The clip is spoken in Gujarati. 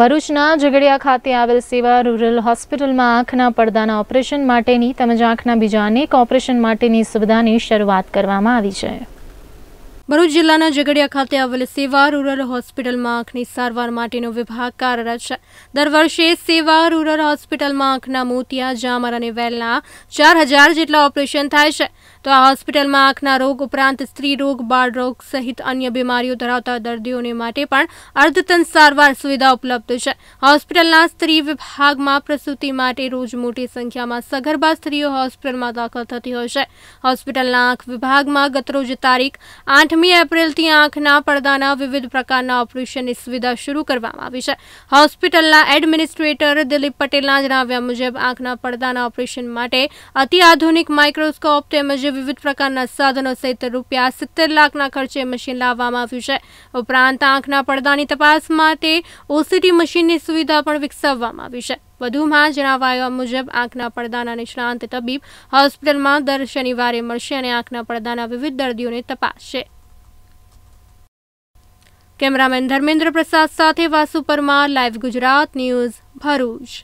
ભરૂચના ઝઘડિયા ખાતે આવેલ સેવા રૂરલ હોસ્પિટલમાં આંખના પડદાના ઓપરેશન માટેની તેમજ આંખના બીજા અનેક ઓપરેશન માટેની સુવિધાની શરૂઆત કરવામાં આવી છે ભરૂચ જિલ્લાના ઝઘડિયા ખાતે આવેલ સેવા રૂરલ હોસ્પિટલમાં આંખની સારવાર માટેનો વિભાગ કાર્યરત છે દર વર્ષે સેવા રૂરલ હોસ્પિટલમાં આંખના મોતિયા જામર અને વેલના ચાર હજાર જેટલા ઓપરેશન થાય છે તો આ હોસ્પિટલમાં આંખના રોગ ઉપરાંત સ્ત્રી રોગ બાળ રોગ સહિત અન્ય બીમારીઓ ધરાવતા દર્દીઓને માટે પણ અર્ધતન સારવાર સુવિધા ઉપલબ્ધ છે હોસ્પિટલના સ્ત્રી વિભાગમાં પ્રસૂતિ માટે રોજ મોટી સંખ્યામાં સગર્ભા સ્ત્રીઓ હોસ્પિટલમાં દાખલ થતી હોય છે હોસ્પિટલના આંખ વિભાગમાં ગતરોજ તારીખ આઠ આઠમી એપ્રિલથી આંખના પડદાના વિવિધ પ્રકારના ઓપરેશનની સુવિધા શરૂ કરવામાં આવી છે હોસ્પિટલના એડમિનિસ્ટ્રેટર દિલીપ પટેલના જણાવ્યા મુજબ આંખના પડદાના ઓપરેશન માટે અતિ આધુનિક માઇક્રોસ્કોપ તેમજ વિવિધ પ્રકારના સાધનો સહિત રૂપિયા સિત્તેર લાખના ખર્ચે મશીન લાવવામાં આવ્યું છે ઉપરાંત આંખના પડદાની તપાસ માટે ઓસીટી મશીનની સુવિધા પણ વિકસાવવામાં આવી છે વધુમાં જણાવાયા મુજબ આંખના પડદાના નિષ્ણાંત તબીબ હોસ્પિટલમાં દર શનિવારે મળશે અને આંખના પડદાના વિવિધ દર્દીઓને તપાસશે કેમેરામેન ધર્મેન્દ્ર પ્રસાદ સાથે વાસુ પરમાર લાઈવ ગુજરાત ન્યૂઝ ભરૂચ